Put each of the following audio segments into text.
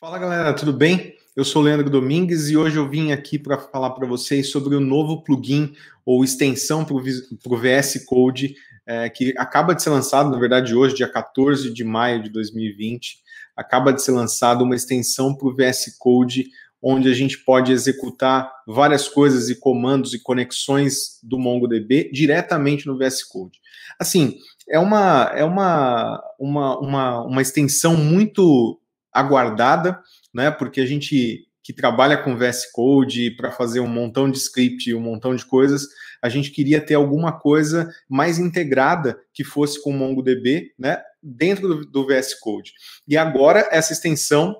Fala galera, tudo bem? Eu sou Leandro Domingues e hoje eu vim aqui para falar para vocês sobre o novo plugin ou extensão para o VS Code é, que acaba de ser lançado, na verdade hoje, dia 14 de maio de 2020, acaba de ser lançado uma extensão para o VS Code onde a gente pode executar várias coisas e comandos e conexões do MongoDB diretamente no VS Code. Assim, é uma, é uma, uma, uma, uma extensão muito aguardada, né? Porque a gente que trabalha com VS Code para fazer um montão de script, um montão de coisas, a gente queria ter alguma coisa mais integrada que fosse com o MongoDB, né, dentro do, do VS Code. E agora essa extensão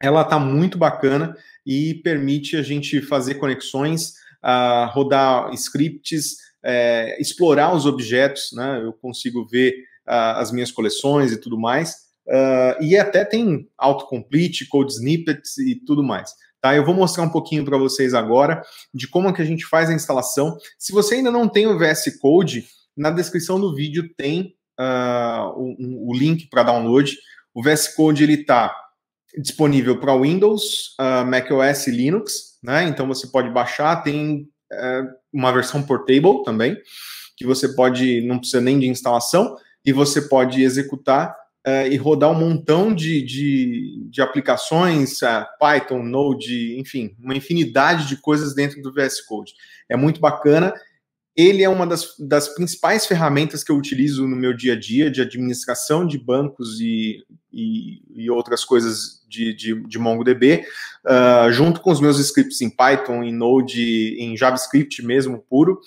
ela está muito bacana e permite a gente fazer conexões, uh, rodar scripts, uh, explorar os objetos, né? Eu consigo ver uh, as minhas coleções e tudo mais. Uh, e até tem autocomplete, code snippets e tudo mais. Tá? Eu vou mostrar um pouquinho para vocês agora de como é que a gente faz a instalação. Se você ainda não tem o VS Code, na descrição do vídeo tem uh, o, o, link para download. O VS Code ele está disponível para Windows, uh, ah, macOS e Linux, né? Então você pode baixar, tem uh, uma versão portable também, que você pode, não precisa nem de instalação, e você pode executar uh, e rodar um montão de, de, de aplicações, uh, Python, Node, enfim, uma infinidade de coisas dentro do VS Code. É muito bacana. Ele é uma das, das principais ferramentas que eu utilizo no meu dia a dia de administração de bancos e, e, e outras coisas de, de, de MongoDB, uh, junto com os meus scripts em Python, em Node, em JavaScript mesmo puro.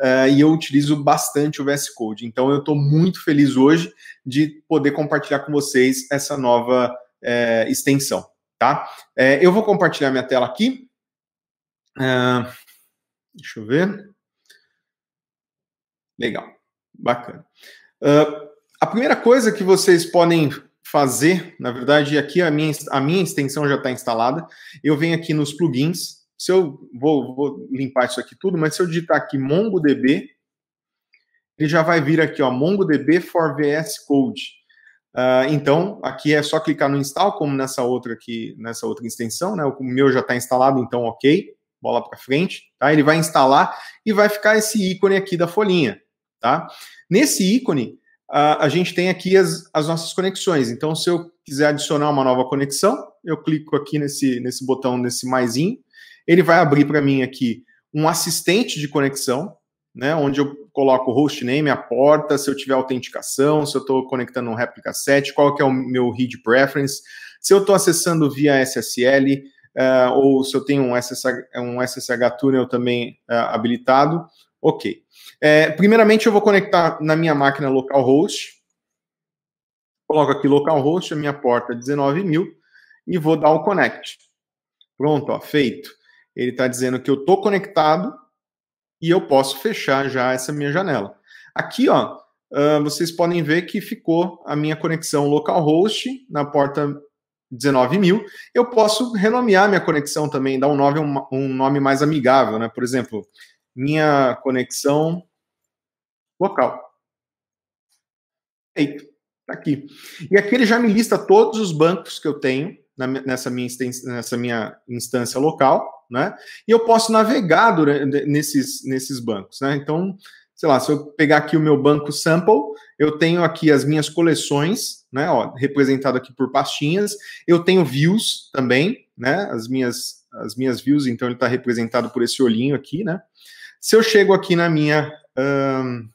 Uh, e eu utilizo bastante o VS Code. Então, eu estou muito feliz hoje de poder compartilhar com vocês essa nova uh, extensão, tá? Uh, eu vou compartilhar minha tela aqui. deixa eu ver. Legal, bacana. a primeira coisa que vocês podem fazer, na verdade, aqui a minha, a minha extensão já está instalada. Eu venho aqui nos plugins, se eu vou, vou, limpar isso aqui tudo, mas se eu digitar aqui MongoDB, ele já vai vir aqui, ó, MongoDB for VS Code. Uh, então, aqui é só clicar no install, como nessa outra aqui, nessa outra extensão, né? O meu já está instalado, então ok, bola para frente, tá? Ele vai instalar e vai ficar esse ícone aqui da folhinha, tá? Nesse ícone, uh, a gente tem aqui as, as nossas conexões. Então, se eu quiser adicionar uma nova conexão, eu clico aqui nesse, nesse botão, nesse maiszinho ele vai abrir para mim aqui um assistente de conexão, né, onde eu coloco o hostname, a porta, se eu tiver autenticação, se eu estou conectando um réplica set, qual que é o meu read preference, se eu estou acessando via SSL, uh, eh, ou se eu tenho um SSH, um SSH tunnel também uh, habilitado, ok. É, primeiramente, eu vou conectar na minha máquina localhost, coloco aqui localhost, a minha porta 19.000, é e vou dar o connect. Pronto, ó, feito. Ele está dizendo que eu estou conectado e eu posso fechar já essa minha janela. Aqui, ó, uh, vocês podem ver que ficou a minha conexão localhost na porta 19.000. Eu posso renomear minha conexão também, dar um nome, um, um nome mais amigável, né? Por exemplo, minha conexão local. Eita, tá aqui. E aqui ele já me lista todos os bancos que eu tenho nessa minha, nessa minha instância local né? E eu posso navegar durante, nesses, nesses bancos, né? Então, sei lá, se eu pegar aqui o meu banco sample, eu tenho aqui as minhas coleções, né? Ó, representado aqui por pastinhas. Eu tenho views também, né? As minhas, as minhas views, então ele está representado por esse olhinho aqui, né? Se eu chego aqui na minha, hum,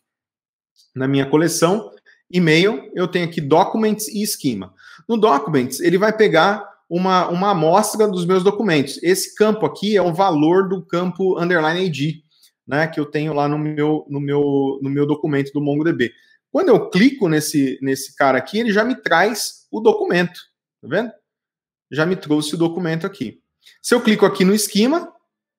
na minha coleção, e-mail, eu tenho aqui documents e esquema. No documents, ele vai pegar uma, uma amostra dos meus documentos. Esse campo aqui é o valor do campo underline ID, né, que eu tenho lá no meu, no meu, no meu documento do MongoDB. Quando eu clico nesse, nesse cara aqui, ele já me traz o documento, tá vendo? Já me trouxe o documento aqui. Se eu clico aqui no esquema,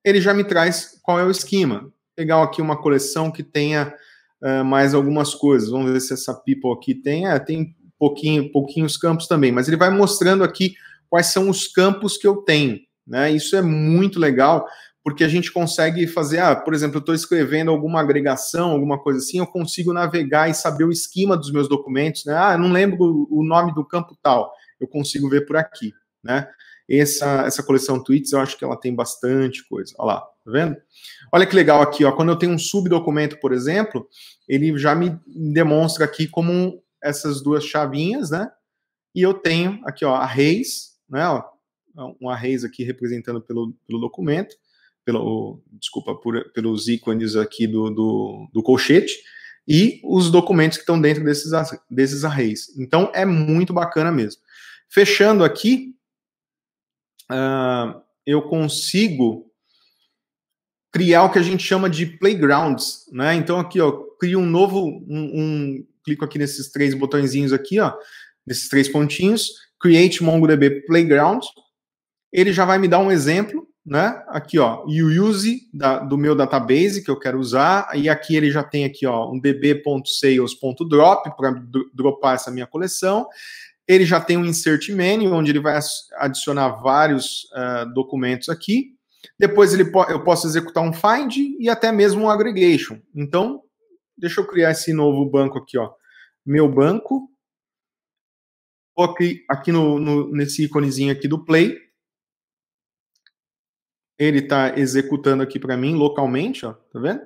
ele já me traz qual é o esquema. legal pegar aqui uma coleção que tenha uh, mais algumas coisas. Vamos ver se essa people aqui tem. É, tem pouquinho, pouquinhos campos também, mas ele vai mostrando aqui quais são os campos que eu tenho. Né? Isso é muito legal, porque a gente consegue fazer, ah, por exemplo, eu estou escrevendo alguma agregação, alguma coisa assim, eu consigo navegar e saber o esquema dos meus documentos, né? Ah, não lembro o nome do campo tal, eu consigo ver por aqui, né? Essa, essa coleção tweets, eu acho que ela tem bastante coisa. Olha lá, tá vendo? Olha que legal aqui, ó. Quando eu tenho um subdocumento, por exemplo, ele já me demonstra aqui como essas duas chavinhas, né? E eu tenho aqui, ó, arrays, né? Um arrays aqui representando pelo, pelo documento, pelo, desculpa, por, pelos ícones aqui do, do, do colchete e os documentos que estão dentro desses, desses arrays. Então é muito bacana mesmo. Fechando aqui, uh, eu consigo criar o que a gente chama de playgrounds, né? Então aqui, ó, crio um novo, um, um clico aqui nesses três botõezinhos aqui, ó, nesses três pontinhos, Create MongoDB Playground, ele já vai me dar um exemplo, né? Aqui, ó, o use da, do meu database que eu quero usar, e aqui ele já tem aqui, ó, um db.sales.drop para dropar essa minha coleção. Ele já tem um insert menu, onde ele vai adicionar vários uh, documentos aqui. Depois ele po eu posso executar um find e até mesmo um aggregation. Então, deixa eu criar esse novo banco aqui, ó. Meu banco, Vou aqui, aqui no, no, nesse íconezinho aqui do play. Ele está executando aqui para mim localmente, ó, tá vendo?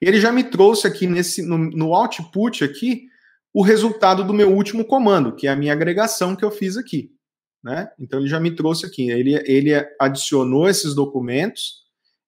E ele já me trouxe aqui nesse no, no output aqui o resultado do meu último comando, que é a minha agregação que eu fiz aqui. Né? Então ele já me trouxe aqui. Ele, ele adicionou esses documentos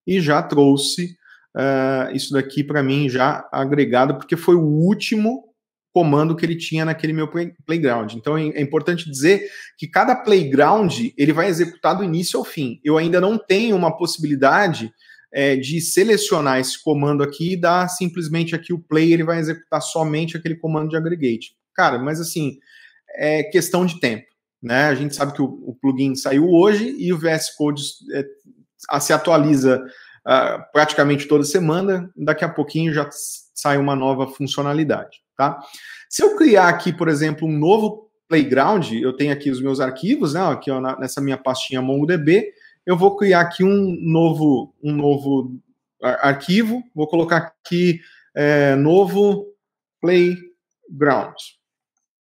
e já trouxe uh, isso daqui para mim já agregado, porque foi o último comando que ele tinha naquele meu playground. Então é importante dizer que cada playground ele vai executar do início ao fim. Eu ainda não tenho uma possibilidade é, de selecionar esse comando aqui e dar simplesmente aqui o play, ele vai executar somente aquele comando de aggregate. Cara, mas assim, é questão de tempo. Né? A gente sabe que o, o plugin saiu hoje e o VS Code é, se atualiza uh, praticamente toda semana. Daqui a pouquinho já sai uma nova funcionalidade, tá? Se eu criar aqui, por exemplo, um novo playground, eu tenho aqui os meus arquivos, né? Aqui ó, nessa minha pastinha MongoDB, eu vou criar aqui um novo, um novo arquivo. Vou colocar aqui é, novo playground.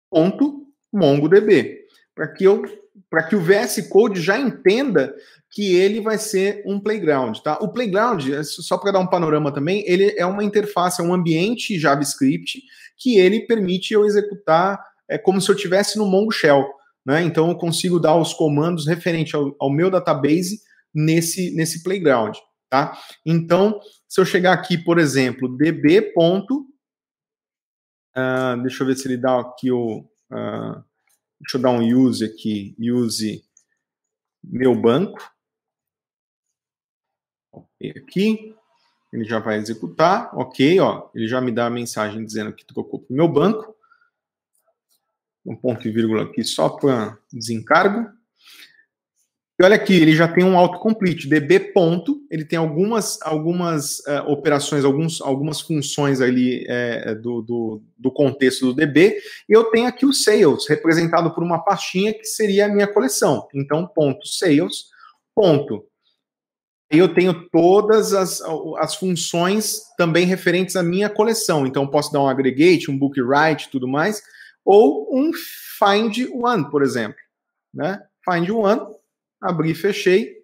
Ponto MongoDB para que eu para que o VS Code já entenda que ele vai ser um playground, tá? O playground, é só para dar um panorama também, ele é uma interface, é um ambiente JavaScript que ele permite eu executar é, como se eu tivesse no Mongo Shell, né? Então eu consigo dar os comandos referente ao, ao meu database nesse nesse playground, tá? Então, se eu chegar aqui, por exemplo, db. Uh, deixa eu ver se ele dá aqui o uh, Deixa eu dar um use aqui, use meu banco. Ok, aqui. Ele já vai executar, ok, ó. Ele já me dá a mensagem dizendo que trocou para o meu banco. Um ponto e vírgula aqui só para desencargo. E olha aqui, ele já tem um autocomplete, db ponto, ele tem algumas, algumas uh, operações, alguns, algumas funções ali é, do, do, do, contexto do db, e eu tenho aqui o sales, representado por uma pastinha que seria a minha coleção. Então, ponto sales, ponto. E eu tenho todas as, as funções também referentes à minha coleção. Então, posso dar um aggregate, um book write, tudo mais, ou um find one, por exemplo. Né? Find one, abri e fechei,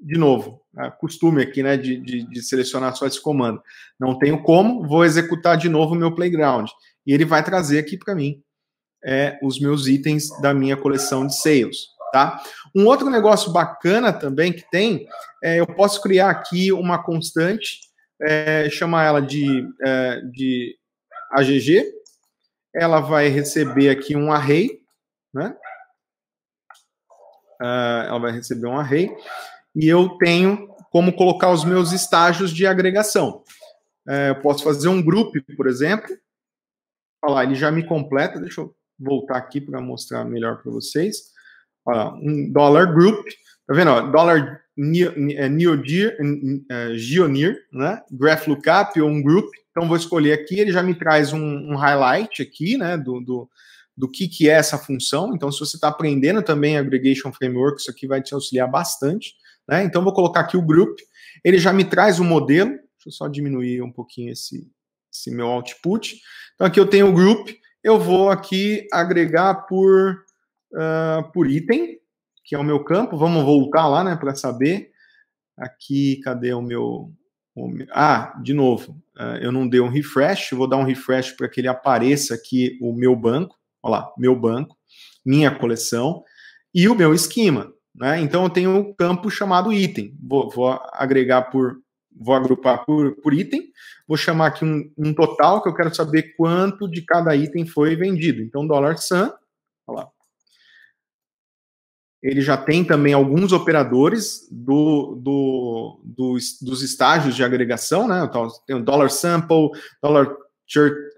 de novo, é costume aqui, né, de, de, de, selecionar só esse comando. Não tenho como, vou executar de novo o meu playground. E ele vai trazer aqui para mim é, os meus itens da minha coleção de sales, tá? Um outro negócio bacana também que tem, é, eu posso criar aqui uma constante, é, chamar ela de, é, de AGG, ela vai receber aqui um array, né? uh, ela vai receber um array, e eu tenho como colocar os meus estágios de agregação. Uh, eu posso fazer um grupo, por exemplo, falar, ele já me completa, deixa eu voltar aqui para mostrar melhor para vocês. Olha, um dollar group, tá vendo? Ó, dollar Neodir, é, é, Gionir, né? Graph Lookup ou um group. Então vou escolher aqui, ele já me traz um, um highlight aqui, né? Do, do, do que, que é essa função. Então, se você está aprendendo também Aggregation Framework, isso aqui vai te auxiliar bastante. Né? Então, vou colocar aqui o group. Ele já me traz o um modelo. Deixa eu só diminuir um pouquinho esse, esse meu output. Então, aqui eu tenho o group. Eu vou aqui agregar por, uh, por item, que é o meu campo. Vamos voltar lá né, para saber. Aqui, cadê o meu... O meu... Ah, de novo, uh, eu não dei um refresh. Vou dar um refresh para que ele apareça aqui o meu banco. Olha lá, meu banco, minha coleção e o meu esquema. Né? Então eu tenho um campo chamado item. Vou, vou agregar por, vou agrupar por, por item, vou chamar aqui um, um, total que eu quero saber quanto de cada item foi vendido. Então, dólar sum, olha lá. Ele já tem também alguns operadores do, do, do dos estágios de agregação, né? Então, tem o dólar sample, dólar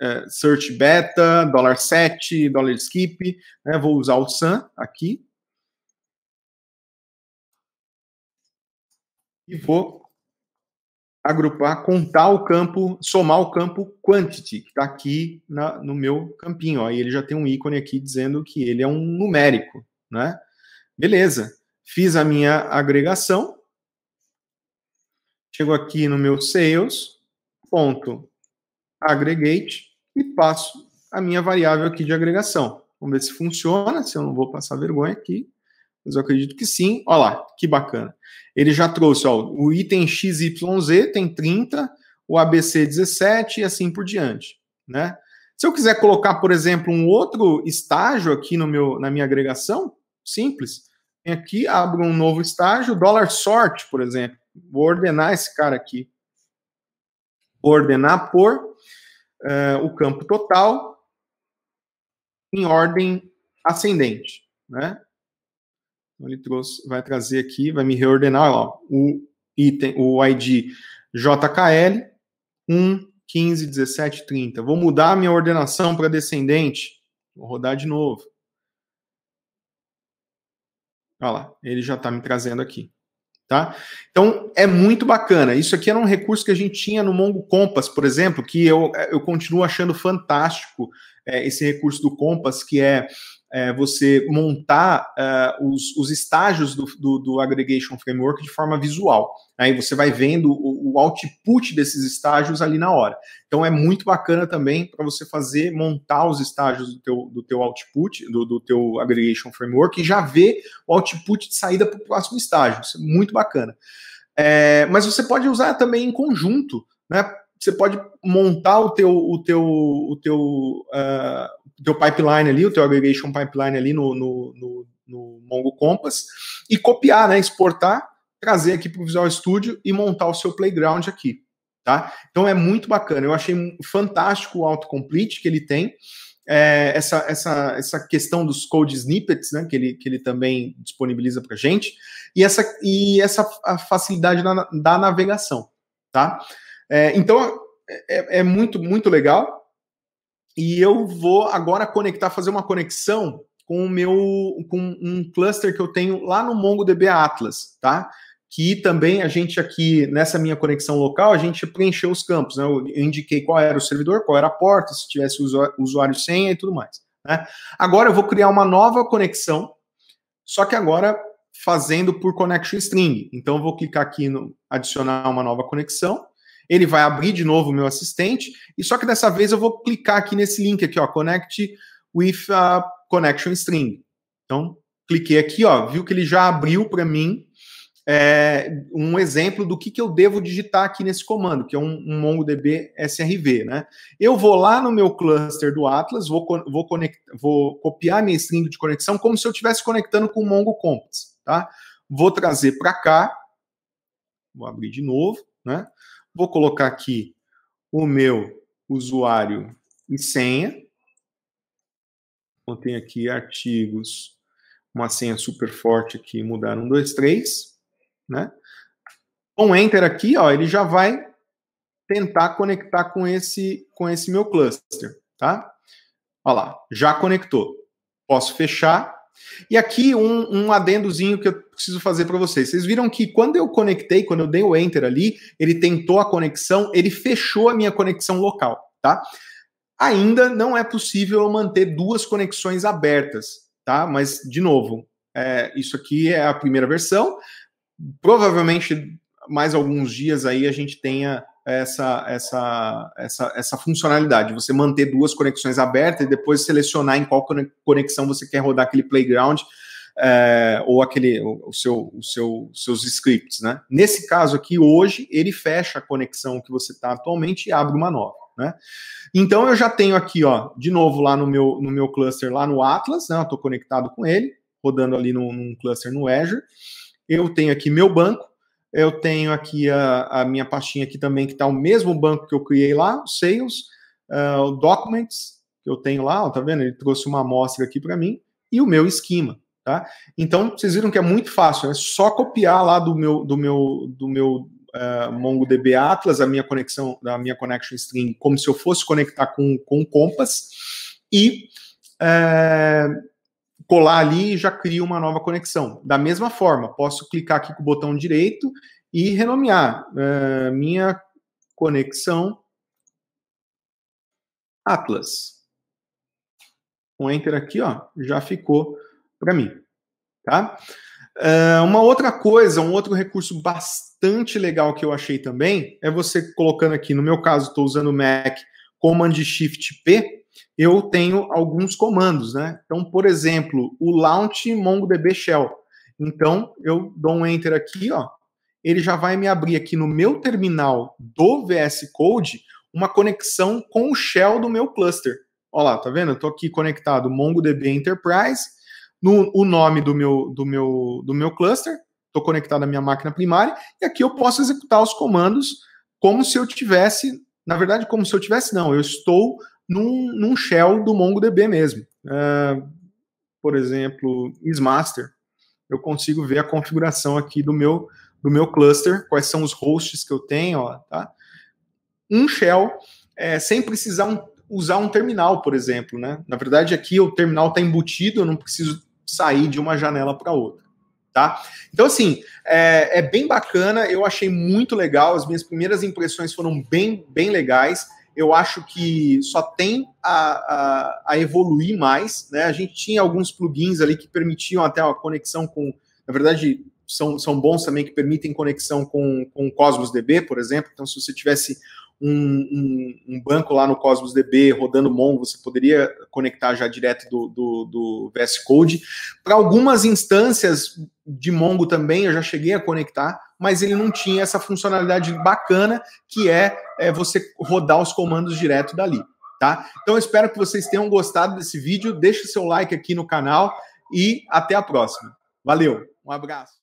é, search beta, dólar $7, dólar skip, né? vou usar o sun aqui. E vou agrupar, contar o campo, somar o campo quantity, que está aqui na, no meu campinho. Aí ele já tem um ícone aqui dizendo que ele é um numérico, né? Beleza, fiz a minha agregação, chego aqui no meu sales, ponto, aggregate e passo a minha variável aqui de agregação. Vamos ver se funciona, se eu não vou passar vergonha aqui, mas eu acredito que sim. Olha lá, que bacana. Ele já trouxe ó, o item XYZ, tem 30, o ABC 17 e assim por diante. Né? Se eu quiser colocar, por exemplo, um outro estágio aqui no meu, na minha agregação, simples. Vem aqui, abro um novo estágio, dólar sort, por exemplo. Vou ordenar esse cara aqui. Vou ordenar por uh, o campo total em ordem ascendente, né? Então, ele trouxe, vai trazer aqui, vai me reordenar ó, o item, o ID JKL 1, 15, 17, 30. Vou mudar a minha ordenação para descendente. Vou rodar de novo. Olha lá, ele já está me trazendo aqui. Tá? Então é muito bacana. Isso aqui era um recurso que a gente tinha no Mongo Compass, por exemplo, que eu, eu continuo achando fantástico é, esse recurso do Compass, que é é, você montar é, os, os, estágios do, do, do, Aggregation Framework de forma visual. Aí você vai vendo o, o output desses estágios ali na hora. Então é muito bacana também para você fazer, montar os estágios do teu, do teu output, do, do teu Aggregation Framework e já ver o output de saída para o próximo estágio. Isso é muito bacana. É, mas você pode usar também em conjunto, né? Você pode montar o teu, o teu, o teu uh, teu pipeline ali, o teu aggregation pipeline ali no, no, no, no Mongo Compass e copiar, né, exportar, trazer aqui para o Visual Studio e montar o seu playground aqui, tá? Então é muito bacana. Eu achei fantástico o autocomplete que ele tem, é, essa, essa, essa questão dos code snippets, né, que ele, que ele também disponibiliza para gente e essa, e essa facilidade na, da navegação, tá? É, então é, é, é muito muito legal e eu vou agora conectar, fazer uma conexão com o meu com um cluster que eu tenho lá no MongoDB Atlas, tá? Que também a gente aqui nessa minha conexão local, a gente preencheu os campos, né? Eu indiquei qual era o servidor, qual era a porta, se tivesse usuário, usuário senha e tudo mais. Né? Agora eu vou criar uma nova conexão, só que agora fazendo por connection string. Então eu vou clicar aqui no adicionar uma nova conexão ele vai abrir de novo o meu assistente, e só que dessa vez eu vou clicar aqui nesse link aqui, ó, connect with a connection string. Então, cliquei aqui, ó, viu que ele já abriu para mim é, um exemplo do que, que eu devo digitar aqui nesse comando, que é um, um MongoDB SRV, né? Eu vou lá no meu cluster do Atlas, vou, vou, conect, vou copiar minha string de conexão como se eu estivesse conectando com o Mongo Compass, tá? Vou trazer para cá, vou abrir de novo, né? Vou colocar aqui o meu usuário e senha. Eu tenho aqui artigos, uma senha super forte aqui, mudar 1, 2, 3, né? Com então, um Enter aqui, ó, ele já vai tentar conectar com esse, com esse meu cluster, tá? Olha lá, já conectou. Posso fechar e aqui um, um adendozinho que eu preciso fazer para vocês. Vocês viram que quando eu conectei, quando eu dei o enter ali, ele tentou a conexão, ele fechou a minha conexão local, tá? Ainda não é possível eu manter duas conexões abertas, tá? Mas, de novo, é, isso aqui é a primeira versão. Provavelmente mais alguns dias aí a gente tenha essa, essa, essa, essa funcionalidade. Você manter duas conexões abertas e depois selecionar em qual conexão você quer rodar aquele playground é, ou aquele o, seu, o seu, seus scripts, né? Nesse caso aqui, hoje, ele fecha a conexão que você está atualmente e abre uma nova. Né? Então eu já tenho aqui, ó, de novo lá no meu, no meu cluster lá no Atlas, né? Eu estou conectado com ele, rodando ali no num cluster no Azure. Eu tenho aqui meu banco, eu tenho aqui a, a minha pastinha aqui também, que está o mesmo banco que eu criei lá, o Sales, uh, o Documents, que eu tenho lá, ó, tá vendo? Ele trouxe uma amostra aqui para mim, e o meu esquema. Tá? Então, vocês viram que é muito fácil, é só copiar lá do meu, do meu, do meu uh, ah, MongoDB Atlas, a minha conexão, a minha connection string, como se eu fosse conectar com, com o Compass, e uh, colar ali e já cria uma nova conexão. Da mesma forma, posso clicar aqui com o botão direito e renomear uh, minha conexão Atlas. Um Enter aqui, ó, já ficou para mim, tá? Uh, uma outra coisa, um outro recurso bastante legal que eu achei também é você colocando aqui, no meu caso, estou usando o Mac Command Shift P, eu tenho alguns comandos, né? Então, por exemplo, o launch MongoDB shell. Então, eu dou um enter aqui, ó, ele já vai me abrir aqui no meu terminal do VS Code uma conexão com o shell do meu cluster. Olha lá, tá vendo? Eu tô aqui conectado MongoDB Enterprise, no, o nome do meu, do meu, do meu cluster, estou conectado à minha máquina primária, e aqui eu posso executar os comandos como se eu tivesse, na verdade, como se eu tivesse, não, eu estou num, num shell do MongoDB mesmo. Uh, por exemplo, ismaster. Eu consigo ver a configuração aqui do meu do meu cluster, quais são os hosts que eu tenho, ó, tá? Um shell é, sem precisar um, usar um terminal, por exemplo, né? Na verdade, aqui o terminal está embutido, eu não preciso sair de uma janela para outra. Tá? Então, assim, é, é, bem bacana, eu achei muito legal, as minhas primeiras impressões foram bem, bem legais eu acho que só tem a, a, a, evoluir mais. Né? A gente tinha alguns plugins ali que permitiam até uma conexão com. Na verdade, são, são bons também que permitem conexão com, com o Cosmos DB, por exemplo. Então, se você tivesse um, um, um, banco lá no Cosmos DB rodando Mongo, você poderia conectar já direto do, do, do VS Code. Para algumas instâncias de Mongo também, eu já cheguei a conectar, mas ele não tinha essa funcionalidade bacana que é, é você rodar os comandos direto dali. Tá? Então eu espero que vocês tenham gostado desse vídeo. Deixe seu like aqui no canal e até a próxima. Valeu, um abraço.